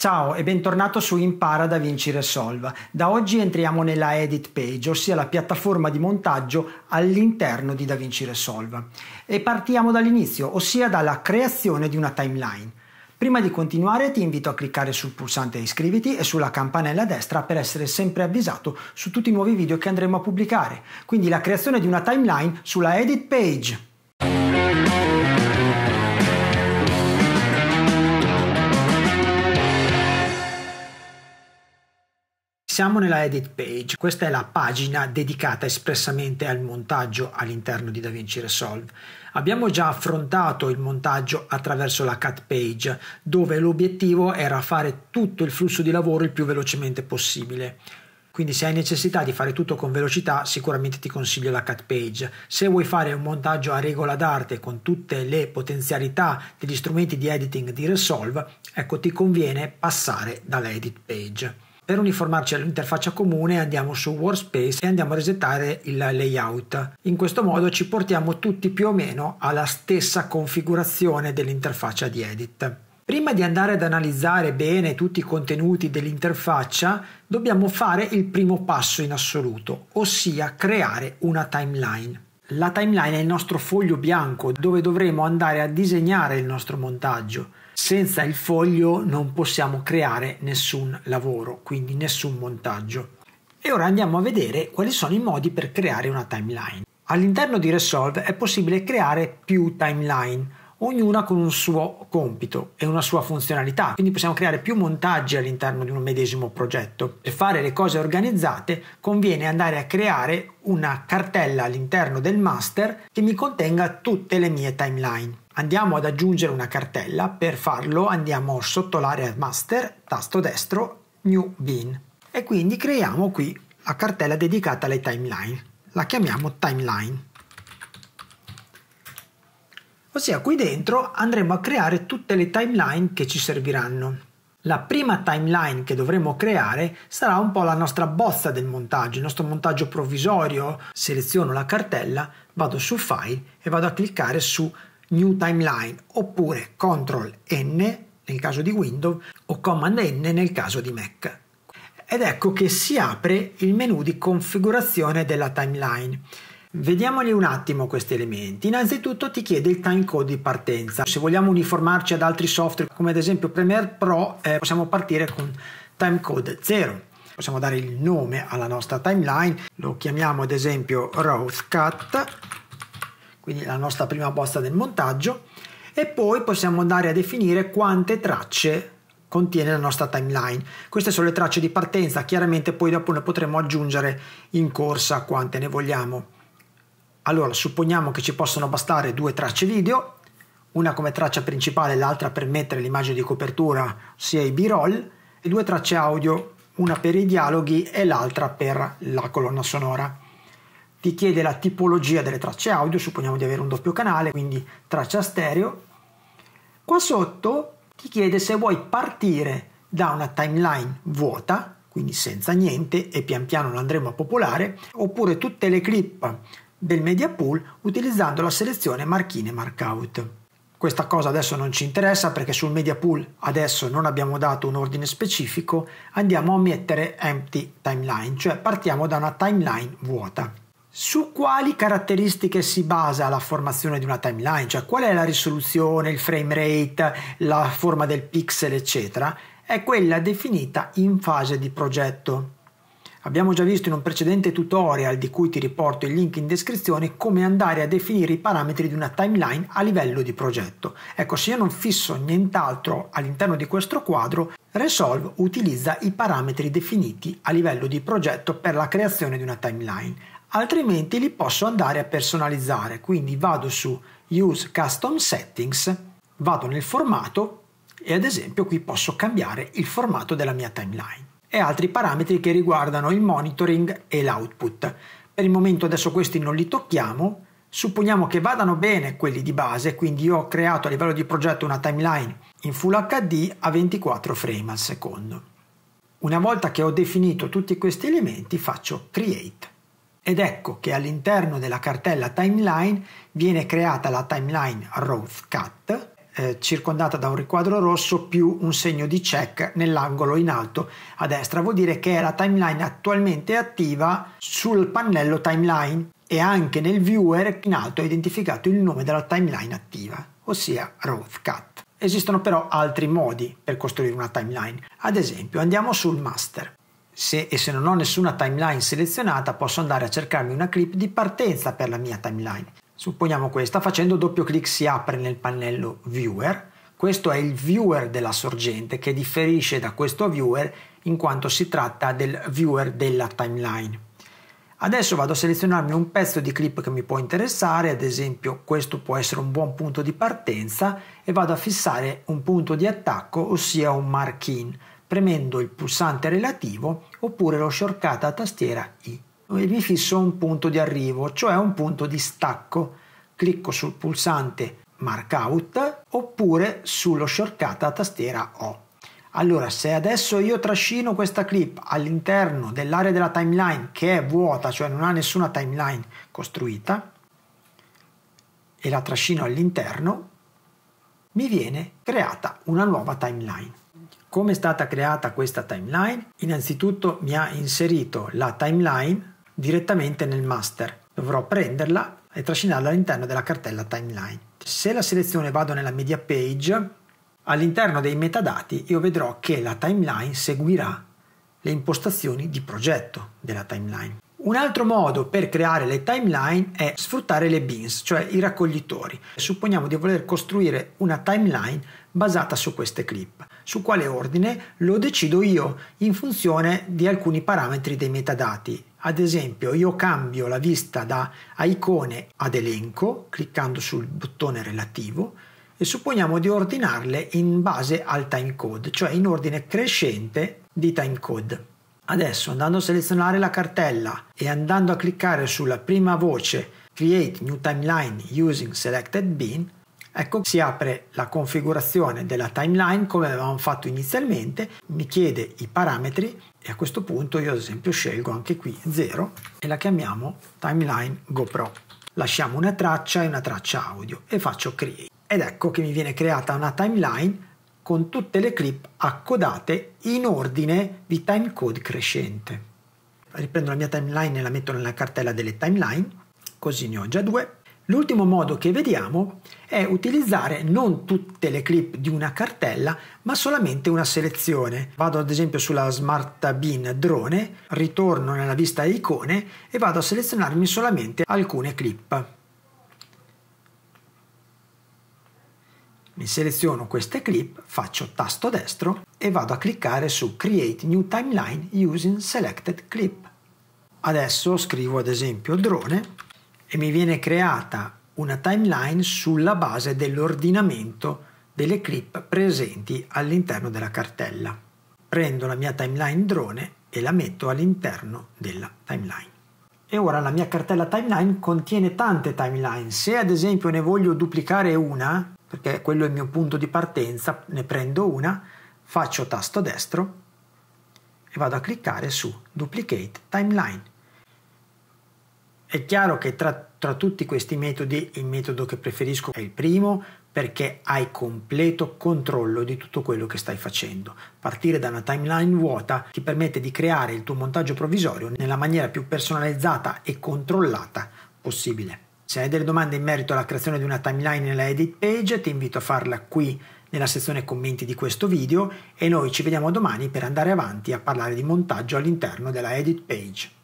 Ciao e bentornato su Impara da Vinci Resolve. Da oggi entriamo nella Edit Page, ossia la piattaforma di montaggio all'interno di DaVinci Vinci Resolve. E partiamo dall'inizio, ossia dalla creazione di una timeline. Prima di continuare ti invito a cliccare sul pulsante iscriviti e sulla campanella a destra per essere sempre avvisato su tutti i nuovi video che andremo a pubblicare. Quindi la creazione di una timeline sulla Edit Page. Siamo nella edit page, questa è la pagina dedicata espressamente al montaggio all'interno di DaVinci Resolve. Abbiamo già affrontato il montaggio attraverso la cut page, dove l'obiettivo era fare tutto il flusso di lavoro il più velocemente possibile. Quindi se hai necessità di fare tutto con velocità, sicuramente ti consiglio la cut page. Se vuoi fare un montaggio a regola d'arte con tutte le potenzialità degli strumenti di editing di Resolve, ecco ti conviene passare dalla edit page. Per uniformarci all'interfaccia comune andiamo su Workspace e andiamo a resettare il layout. In questo modo ci portiamo tutti più o meno alla stessa configurazione dell'interfaccia di edit. Prima di andare ad analizzare bene tutti i contenuti dell'interfaccia, dobbiamo fare il primo passo in assoluto, ossia creare una timeline. La timeline è il nostro foglio bianco dove dovremo andare a disegnare il nostro montaggio. Senza il foglio non possiamo creare nessun lavoro, quindi nessun montaggio. E ora andiamo a vedere quali sono i modi per creare una timeline. All'interno di Resolve è possibile creare più timeline ognuna con un suo compito e una sua funzionalità. Quindi possiamo creare più montaggi all'interno di un medesimo progetto. Per fare le cose organizzate conviene andare a creare una cartella all'interno del master che mi contenga tutte le mie timeline. Andiamo ad aggiungere una cartella, per farlo andiamo sotto l'area master, tasto destro, new bin e quindi creiamo qui la cartella dedicata alle timeline. La chiamiamo timeline. Ossia qui dentro andremo a creare tutte le timeline che ci serviranno. La prima timeline che dovremo creare sarà un po' la nostra bozza del montaggio, il nostro montaggio provvisorio. Seleziono la cartella, vado su File e vado a cliccare su New Timeline oppure Ctrl N nel caso di Windows o Command N nel caso di Mac. Ed ecco che si apre il menu di configurazione della timeline Vediamoli un attimo questi elementi. Innanzitutto ti chiede il time code di partenza. Se vogliamo uniformarci ad altri software come ad esempio Premiere Pro eh, possiamo partire con time code 0. Possiamo dare il nome alla nostra timeline, lo chiamiamo ad esempio Roth quindi la nostra prima bozza del montaggio, e poi possiamo andare a definire quante tracce contiene la nostra timeline. Queste sono le tracce di partenza, chiaramente poi dopo ne potremo aggiungere in corsa quante ne vogliamo. Allora, supponiamo che ci possano bastare due tracce video, una come traccia principale e l'altra per mettere l'immagine di copertura, sia i b-roll, e due tracce audio, una per i dialoghi e l'altra per la colonna sonora. Ti chiede la tipologia delle tracce audio, supponiamo di avere un doppio canale, quindi traccia stereo. Qua sotto ti chiede se vuoi partire da una timeline vuota, quindi senza niente, e pian piano lo andremo a popolare, oppure tutte le clip del media pool utilizzando la selezione marchine markout. Questa cosa adesso non ci interessa perché sul media pool adesso non abbiamo dato un ordine specifico, andiamo a mettere empty timeline, cioè partiamo da una timeline vuota. Su quali caratteristiche si basa la formazione di una timeline, cioè qual è la risoluzione, il frame rate, la forma del pixel, eccetera, è quella definita in fase di progetto. Abbiamo già visto in un precedente tutorial di cui ti riporto il link in descrizione come andare a definire i parametri di una timeline a livello di progetto. Ecco, se io non fisso nient'altro all'interno di questo quadro, Resolve utilizza i parametri definiti a livello di progetto per la creazione di una timeline, altrimenti li posso andare a personalizzare, quindi vado su Use Custom Settings, vado nel formato e ad esempio qui posso cambiare il formato della mia timeline e altri parametri che riguardano il monitoring e l'output. Per il momento adesso questi non li tocchiamo, supponiamo che vadano bene quelli di base, quindi io ho creato a livello di progetto una timeline in Full HD a 24 frame al secondo. Una volta che ho definito tutti questi elementi faccio Create ed ecco che all'interno della cartella timeline viene creata la timeline Rough Cut eh, circondata da un riquadro rosso più un segno di check nell'angolo in alto a destra. Vuol dire che è la timeline attualmente attiva sul pannello timeline e anche nel viewer in alto è identificato il nome della timeline attiva, ossia Rothcat. Esistono però altri modi per costruire una timeline. Ad esempio, andiamo sul master. Se e se non ho nessuna timeline selezionata, posso andare a cercarmi una clip di partenza per la mia timeline. Supponiamo questa, facendo doppio clic si apre nel pannello Viewer, questo è il viewer della sorgente che differisce da questo viewer in quanto si tratta del viewer della timeline. Adesso vado a selezionarmi un pezzo di clip che mi può interessare, ad esempio questo può essere un buon punto di partenza e vado a fissare un punto di attacco, ossia un mark in, premendo il pulsante relativo oppure lo shortcut a tastiera I e mi fisso un punto di arrivo, cioè un punto di stacco. Clicco sul pulsante Markout oppure sullo shortcut a tastiera O. Allora, se adesso io trascino questa clip all'interno dell'area della timeline che è vuota, cioè non ha nessuna timeline costruita, e la trascino all'interno, mi viene creata una nuova timeline. Come è stata creata questa timeline? Innanzitutto mi ha inserito la timeline direttamente nel master. Dovrò prenderla e trascinarla all'interno della cartella timeline. Se la seleziono e vado nella media page, all'interno dei metadati io vedrò che la timeline seguirà le impostazioni di progetto della timeline. Un altro modo per creare le timeline è sfruttare le bins, cioè i raccoglitori. Supponiamo di voler costruire una timeline basata su queste clip. Su quale ordine lo decido io in funzione di alcuni parametri dei metadati. Ad esempio io cambio la vista da icone ad elenco cliccando sul bottone relativo e supponiamo di ordinarle in base al time code, cioè in ordine crescente di time code. Adesso andando a selezionare la cartella e andando a cliccare sulla prima voce Create New Timeline Using Selected Bin, ecco si apre la configurazione della timeline come avevamo fatto inizialmente, mi chiede i parametri e a questo punto io ad esempio scelgo anche qui 0 e la chiamiamo timeline GoPro. Lasciamo una traccia e una traccia audio e faccio create ed ecco che mi viene creata una timeline con tutte le clip accodate in ordine di timecode crescente. Riprendo la mia timeline e la metto nella cartella delle timeline, così ne ho già due L'ultimo modo che vediamo è utilizzare non tutte le clip di una cartella, ma solamente una selezione. Vado ad esempio sulla Smart Bin Drone, ritorno nella vista icone e vado a selezionarmi solamente alcune clip. Mi seleziono queste clip, faccio tasto destro e vado a cliccare su Create New Timeline using Selected Clip. Adesso scrivo ad esempio drone e mi viene creata una timeline sulla base dell'ordinamento delle clip presenti all'interno della cartella. Prendo la mia timeline drone e la metto all'interno della timeline. E ora la mia cartella timeline contiene tante timeline. Se ad esempio ne voglio duplicare una, perché quello è il mio punto di partenza, ne prendo una, faccio tasto destro e vado a cliccare su Duplicate Timeline è chiaro che tra, tra tutti questi metodi il metodo che preferisco è il primo perché hai completo controllo di tutto quello che stai facendo. Partire da una timeline vuota ti permette di creare il tuo montaggio provvisorio nella maniera più personalizzata e controllata possibile. Se hai delle domande in merito alla creazione di una timeline nella edit page, ti invito a farla qui nella sezione commenti di questo video e noi ci vediamo domani per andare avanti a parlare di montaggio all'interno della edit page.